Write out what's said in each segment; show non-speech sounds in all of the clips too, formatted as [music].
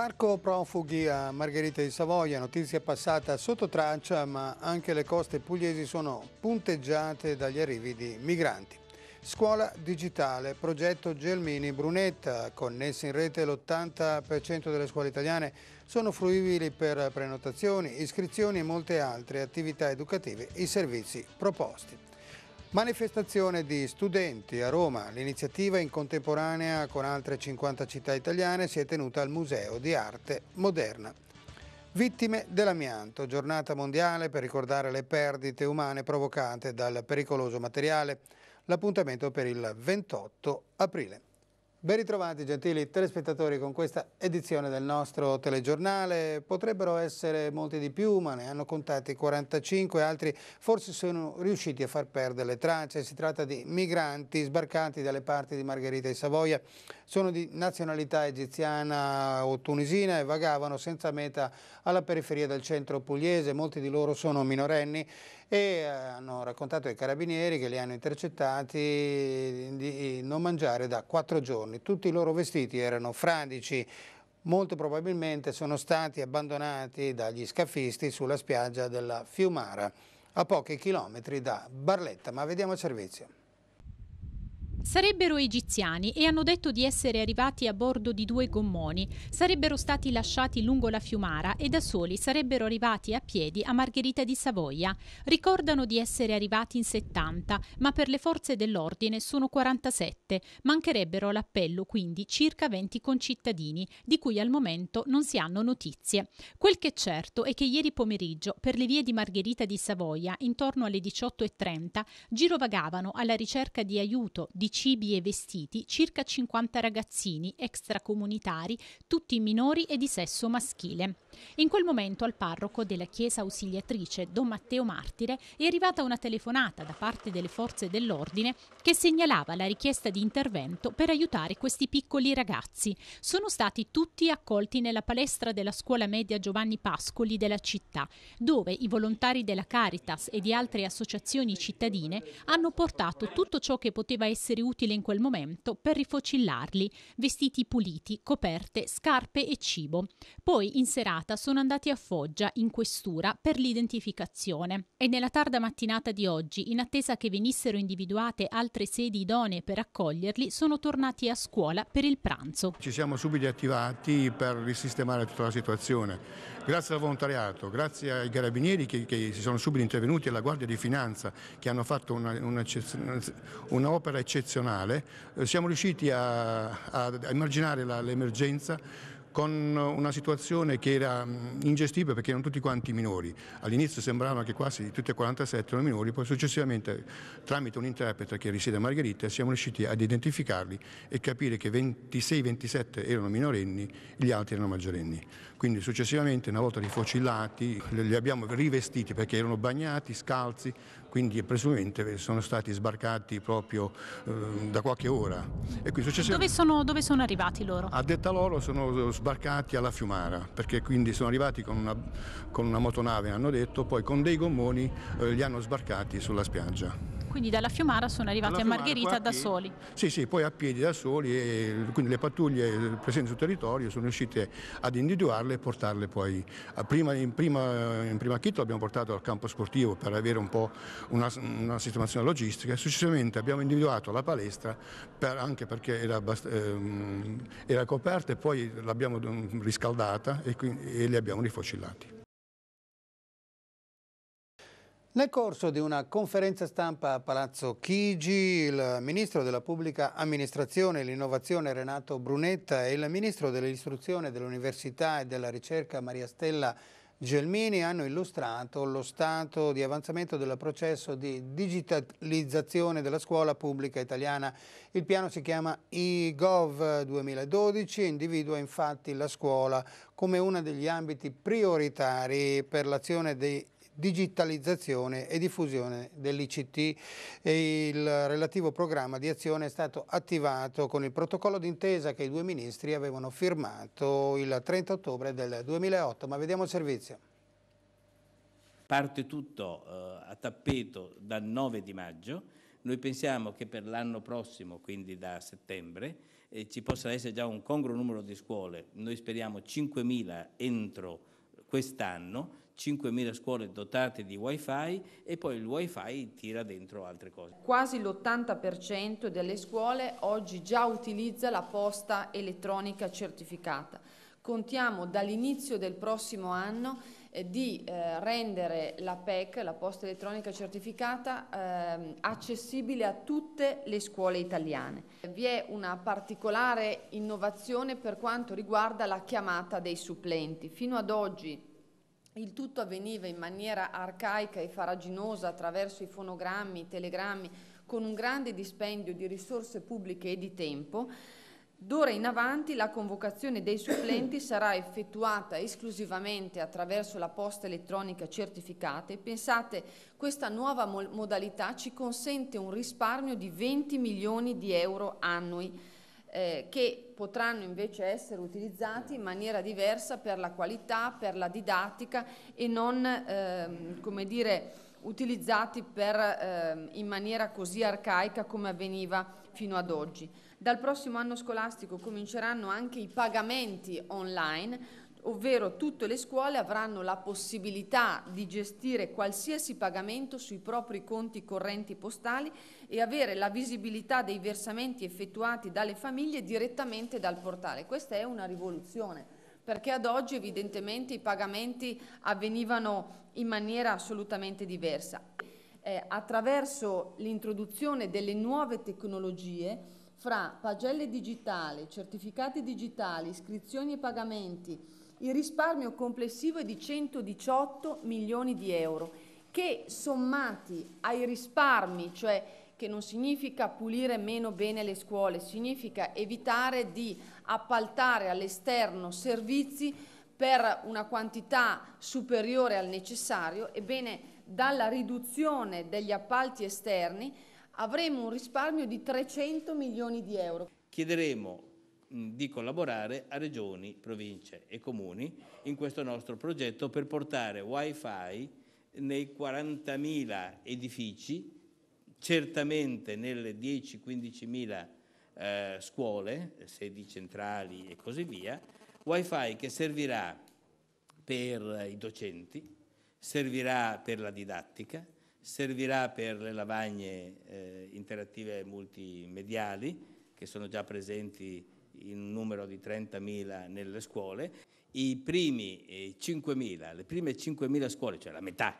Sbarco profughi a Margherita di Savoia, notizia passata sotto traccia, ma anche le coste pugliesi sono punteggiate dagli arrivi di migranti. Scuola digitale, progetto Gelmini Brunetta, connessi in rete l'80% delle scuole italiane, sono fruibili per prenotazioni, iscrizioni e molte altre attività educative i servizi proposti. Manifestazione di studenti a Roma. L'iniziativa in contemporanea con altre 50 città italiane si è tenuta al Museo di Arte Moderna. Vittime dell'amianto, giornata mondiale per ricordare le perdite umane provocate dal pericoloso materiale. L'appuntamento per il 28 aprile. Ben ritrovati gentili telespettatori con questa edizione del nostro telegiornale, potrebbero essere molti di più ma ne hanno contati 45, altri forse sono riusciti a far perdere le tracce, si tratta di migranti sbarcati dalle parti di Margherita e Savoia, sono di nazionalità egiziana o tunisina e vagavano senza meta alla periferia del centro pugliese, molti di loro sono minorenni e eh, hanno raccontato ai carabinieri che li hanno intercettati di non mangiare da quattro giorni. Tutti i loro vestiti erano fradici, molto probabilmente sono stati abbandonati dagli scafisti sulla spiaggia della Fiumara, a pochi chilometri da Barletta, ma vediamo il servizio. Sarebbero egiziani e hanno detto di essere arrivati a bordo di due gommoni. Sarebbero stati lasciati lungo la Fiumara e da soli sarebbero arrivati a piedi a Margherita di Savoia. Ricordano di essere arrivati in 70, ma per le forze dell'ordine sono 47. Mancherebbero all'appello quindi circa 20 concittadini, di cui al momento non si hanno notizie. Quel che è certo è che ieri pomeriggio, per le vie di Margherita di Savoia, intorno alle 18.30, girovagavano alla ricerca di aiuto di cibi e vestiti circa 50 ragazzini extracomunitari, tutti minori e di sesso maschile. In quel momento al parroco della chiesa ausiliatrice Don Matteo Martire è arrivata una telefonata da parte delle forze dell'ordine che segnalava la richiesta di intervento per aiutare questi piccoli ragazzi. Sono stati tutti accolti nella palestra della scuola media Giovanni Pascoli della città, dove i volontari della Caritas e di altre associazioni cittadine hanno portato tutto ciò che poteva essere essere utile in quel momento per rifocillarli, vestiti puliti, coperte, scarpe e cibo. Poi in serata sono andati a Foggia, in questura, per l'identificazione e nella tarda mattinata di oggi, in attesa che venissero individuate altre sedi idonee per accoglierli, sono tornati a scuola per il pranzo. Ci siamo subito attivati per risistemare tutta la situazione. Grazie al volontariato, grazie ai carabinieri che, che si sono subito intervenuti e alla Guardia di Finanza che hanno fatto una, un'opera eccezionale eccezionale, eh, siamo riusciti a, a immaginare l'emergenza con una situazione che era ingestibile perché erano tutti quanti minori. All'inizio sembrava che quasi tutti e 47 erano minori, poi successivamente tramite un interprete che risiede a Margherita siamo riusciti ad identificarli e capire che 26-27 erano minorenni, gli altri erano maggiorenni. Quindi successivamente una volta rifocillati li abbiamo rivestiti perché erano bagnati, scalzi, quindi presumibilmente sono stati sbarcati proprio eh, da qualche ora. Successivamente... Dove, sono, dove, sono, arrivati loro? A detta loro sono sbarcati alla Fiumara, perché quindi sono arrivati con una, con una motonave, hanno detto, poi con dei gommoni eh, li hanno sbarcati sulla spiaggia. Quindi dalla Fiumara sono arrivati dalla a Margherita da soli? Sì, sì, poi a piedi da soli e quindi le pattuglie presenti sul territorio sono riuscite ad individuarle e portarle poi. Prima, in, prima, in prima chitto l'abbiamo portato al campo sportivo per avere un po' una, una sistemazione logistica e successivamente abbiamo individuato la palestra per, anche perché era, ehm, era coperta e poi l'abbiamo mm, riscaldata e, quindi, e li abbiamo rifocillati. Nel corso di una conferenza stampa a Palazzo Chigi, il Ministro della Pubblica Amministrazione e l'Innovazione Renato Brunetta e il Ministro dell'Istruzione, dell'Università e della Ricerca Maria Stella Gelmini hanno illustrato lo stato di avanzamento del processo di digitalizzazione della scuola pubblica italiana. Il piano si chiama eGov 2012 e individua infatti la scuola come uno degli ambiti prioritari per l'azione dei digitalizzazione e diffusione dell'ICT il relativo programma di azione è stato attivato con il protocollo d'intesa che i due ministri avevano firmato il 30 ottobre del 2008. Ma vediamo il servizio. Parte tutto eh, a tappeto dal 9 di maggio. Noi pensiamo che per l'anno prossimo, quindi da settembre, eh, ci possa essere già un congruo numero di scuole. Noi speriamo 5.000 entro quest'anno, 5.000 scuole dotate di wifi e poi il wifi tira dentro altre cose. Quasi l'80% delle scuole oggi già utilizza la posta elettronica certificata. Contiamo dall'inizio del prossimo anno eh, di eh, rendere la PEC, la posta elettronica certificata, eh, accessibile a tutte le scuole italiane. Vi è una particolare innovazione per quanto riguarda la chiamata dei supplenti. Fino ad oggi il tutto avveniva in maniera arcaica e faraginosa attraverso i fonogrammi, i telegrammi, con un grande dispendio di risorse pubbliche e di tempo. D'ora in avanti la convocazione dei supplenti [clears throat] sarà effettuata esclusivamente attraverso la posta elettronica certificata e pensate questa nuova modalità ci consente un risparmio di 20 milioni di euro annui eh, che potranno invece essere utilizzati in maniera diversa per la qualità, per la didattica e non, ehm, come dire, utilizzati per, ehm, in maniera così arcaica come avveniva fino ad oggi. Dal prossimo anno scolastico cominceranno anche i pagamenti online, ovvero tutte le scuole avranno la possibilità di gestire qualsiasi pagamento sui propri conti correnti postali e avere la visibilità dei versamenti effettuati dalle famiglie direttamente dal portale. Questa è una rivoluzione perché ad oggi evidentemente i pagamenti avvenivano in maniera assolutamente diversa. Eh, attraverso l'introduzione delle nuove tecnologie, fra pagelle digitali, certificati digitali, iscrizioni e pagamenti, il risparmio complessivo è di 118 milioni di euro che sommati ai risparmi, cioè che non significa pulire meno bene le scuole, significa evitare di appaltare all'esterno servizi per una quantità superiore al necessario, ebbene dalla riduzione degli appalti esterni avremo un risparmio di 300 milioni di euro. Chiederemo di collaborare a regioni, province e comuni in questo nostro progetto per portare wifi nei 40.000 edifici, certamente nelle 10-15.000 eh, scuole, sedi centrali e così via, wifi che servirà per i docenti, servirà per la didattica, servirà per le lavagne eh, interattive multimediali che sono già presenti un numero di 30.000 nelle scuole, i primi 5.000, eh, le prime 5.000 scuole, cioè la metà,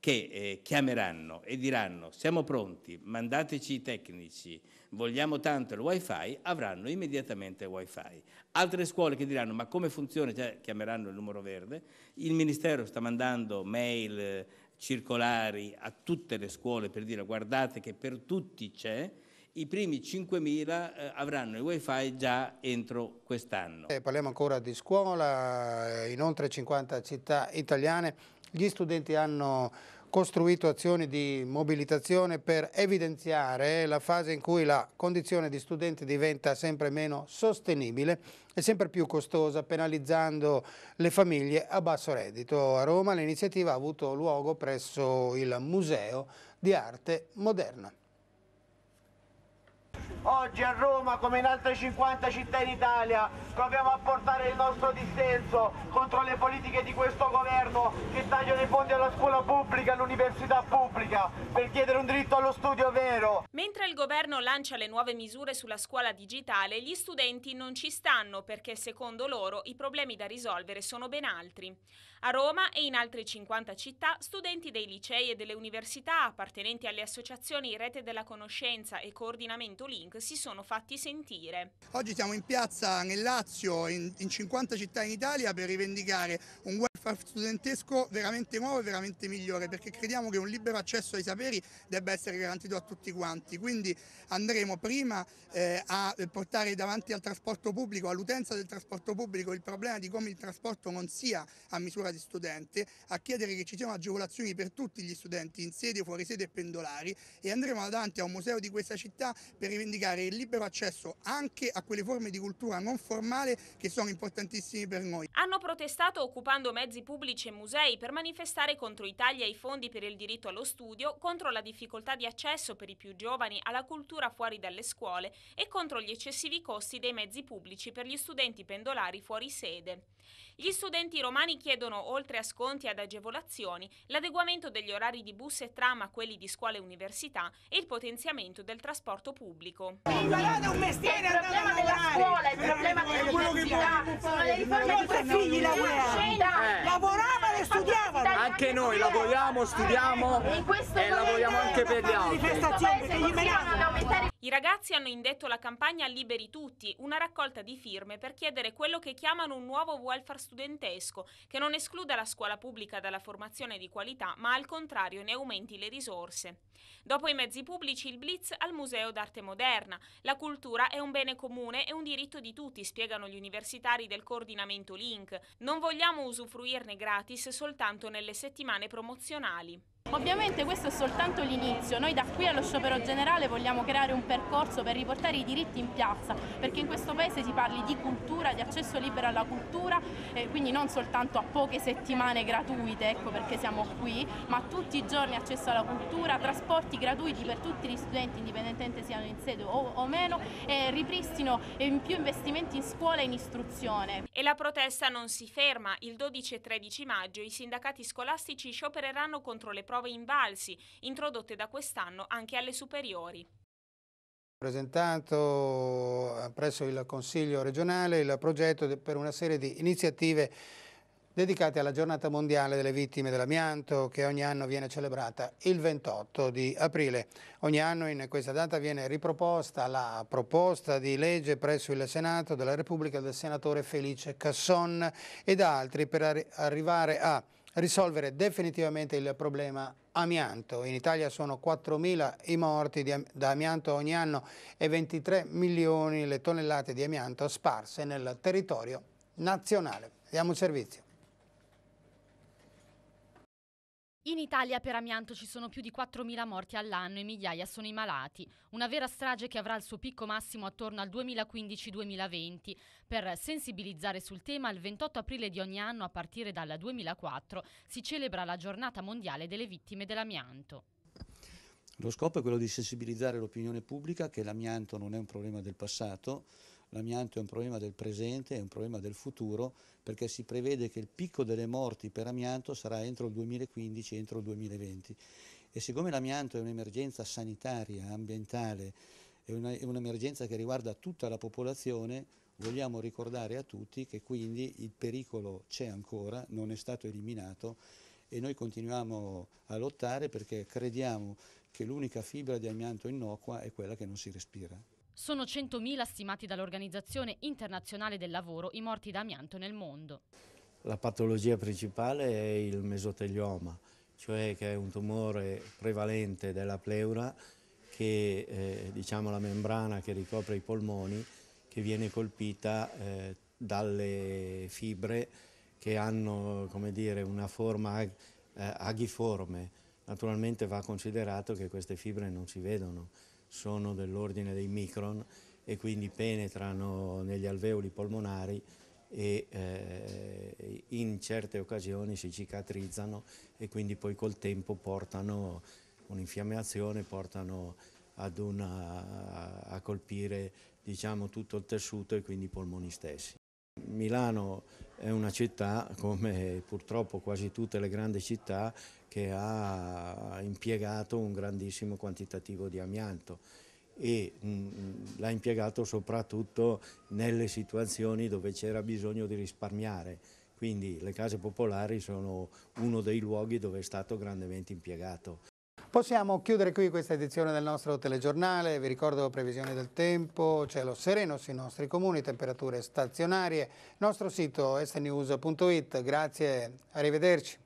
che eh, chiameranno e diranno siamo pronti, mandateci i tecnici, vogliamo tanto il wifi, avranno immediatamente wifi. Altre scuole che diranno ma come funziona, cioè, chiameranno il numero verde, il Ministero sta mandando mail eh, circolari a tutte le scuole per dire guardate che per tutti c'è, i primi 5.000 eh, avranno il wifi già entro quest'anno. Eh, parliamo ancora di scuola, eh, in oltre 50 città italiane gli studenti hanno costruito azioni di mobilitazione per evidenziare la fase in cui la condizione di studente diventa sempre meno sostenibile e sempre più costosa, penalizzando le famiglie a basso reddito. A Roma l'iniziativa ha avuto luogo presso il Museo di Arte Moderna. Oggi a Roma, come in altre 50 città in Italia, proviamo a portare il nostro dissenso contro le politiche di questo governo che tagliano i fondi alla scuola pubblica, all'università pubblica, per chiedere un diritto allo studio vero. Mentre il governo lancia le nuove misure sulla scuola digitale, gli studenti non ci stanno perché secondo loro i problemi da risolvere sono ben altri. A Roma e in altre 50 città, studenti dei licei e delle università appartenenti alle associazioni Rete della Conoscenza e Coordinamento Link si sono fatti sentire. Oggi siamo in piazza nel Lazio, in, in 50 città in Italia, per rivendicare un welfare studentesco veramente nuovo e veramente migliore, perché crediamo che un libero accesso ai saperi debba essere garantito a tutti quanti. Quindi andremo prima eh, a portare davanti al trasporto pubblico, all'utenza del trasporto pubblico, il problema di come il trasporto non sia a misura di studente a chiedere che ci siano agevolazioni per tutti gli studenti in sede, fuori sede e pendolari e andremo davanti a un museo di questa città per rivendicare il libero accesso anche a quelle forme di cultura non formale che sono importantissime per noi. Hanno protestato occupando mezzi pubblici e musei per manifestare contro i tagli ai fondi per il diritto allo studio, contro la difficoltà di accesso per i più giovani alla cultura fuori dalle scuole e contro gli eccessivi costi dei mezzi pubblici per gli studenti pendolari fuori sede. Gli studenti romani chiedono oltre a sconti ed agevolazioni, l'adeguamento degli orari di bus e tram a quelli di scuole e università e il potenziamento del trasporto pubblico. Il problema della scuola, il problema dell'università, sono le riforme di figli eh. lavoravano e studiavano. Anche noi lavoriamo, studiamo e lavoriamo anche per gli altri. I ragazzi hanno indetto la campagna Liberi Tutti, una raccolta di firme per chiedere quello che chiamano un nuovo welfare studentesco, che non escluda la scuola pubblica dalla formazione di qualità, ma al contrario ne aumenti le risorse. Dopo i mezzi pubblici, il blitz al Museo d'Arte Moderna. La cultura è un bene comune e un diritto di tutti, spiegano gli universitari del coordinamento Link. Non vogliamo usufruirne gratis soltanto nelle settimane promozionali. Ovviamente questo è soltanto l'inizio, noi da qui allo sciopero generale vogliamo creare un percorso per riportare i diritti in piazza, perché in questo paese si parli di cultura, di accesso libero alla cultura, eh, quindi non soltanto a poche settimane gratuite, ecco perché siamo qui, ma tutti i giorni accesso alla cultura, trasporti gratuiti per tutti gli studenti, indipendentemente siano in sede o, meno, e ripristino e in più investimenti in scuola e in istruzione. E la protesta non si ferma, il 12 e 13 maggio i sindacati scolastici sciopereranno contro le proteste prove invalsi, introdotte da quest'anno anche alle superiori. Presentato eh, presso il Consiglio regionale il progetto per una serie di iniziative dedicate alla giornata mondiale delle vittime dell'amianto che ogni anno viene celebrata il 28 di aprile. Ogni anno in questa data viene riproposta la proposta di legge presso il Senato della Repubblica del senatore Felice Casson ed altri per arrivare a risolvere definitivamente il problema amianto. In Italia sono 4.000 i morti am da amianto ogni anno e 23 milioni le tonnellate di amianto sparse nel territorio nazionale. Diamo un servizio. In Italia per amianto ci sono più di 4.000 morti all'anno e migliaia sono i malati, una vera strage che avrà il suo picco massimo attorno al 2015-2020. Per sensibilizzare sul tema, il 28 aprile di ogni anno, a partire dal 2004, si celebra la giornata mondiale delle vittime dell'amianto. Lo scopo è quello di sensibilizzare l'opinione pubblica che l'amianto non è un problema del passato, l'amianto è un problema del presente, è un problema del futuro, perché si prevede che il picco delle morti per amianto sarà entro il 2015, entro il 2020. E siccome l'amianto è un'emergenza sanitaria, ambientale, è, una, è un'emergenza che riguarda tutta la popolazione, vogliamo ricordare a tutti che quindi il pericolo c'è ancora, non è stato eliminato e noi continuiamo a lottare perché crediamo che l'unica fibra di amianto innocua è quella che non si respira. Sono 100.000 stimati dall'Organizzazione Internazionale del Lavoro i morti da amianto nel mondo. La patologia principale è il mesotelioma, cioè che è un tumore prevalente della pleura che è eh, diciamo, la membrana che ricopre i polmoni che viene colpita eh, dalle fibre che hanno dire, una forma eh, aghiforme. Naturalmente va considerato che queste fibre non si vedono, sono dell'ordine dei micron e quindi penetrano negli alveoli polmonari e eh, in certe occasioni si cicatrizzano e quindi poi col tempo portano un'infiammazione, portano una, a, a colpire diciamo, tutto il tessuto e quindi i polmoni stessi. Milano è una città, come purtroppo quasi tutte le grandi città, che ha impiegato un grandissimo quantitativo di amianto e mm, mm, l'ha impiegato soprattutto nelle situazioni dove c'era bisogno di risparmiare. Quindi le case popolari sono uno dei luoghi dove è stato grandemente impiegato. Possiamo chiudere qui questa edizione del nostro telegiornale, vi ricordo previsioni del tempo, cielo sereno sui nostri comuni, temperature stazionarie, nostro sito snews.it, grazie, arrivederci.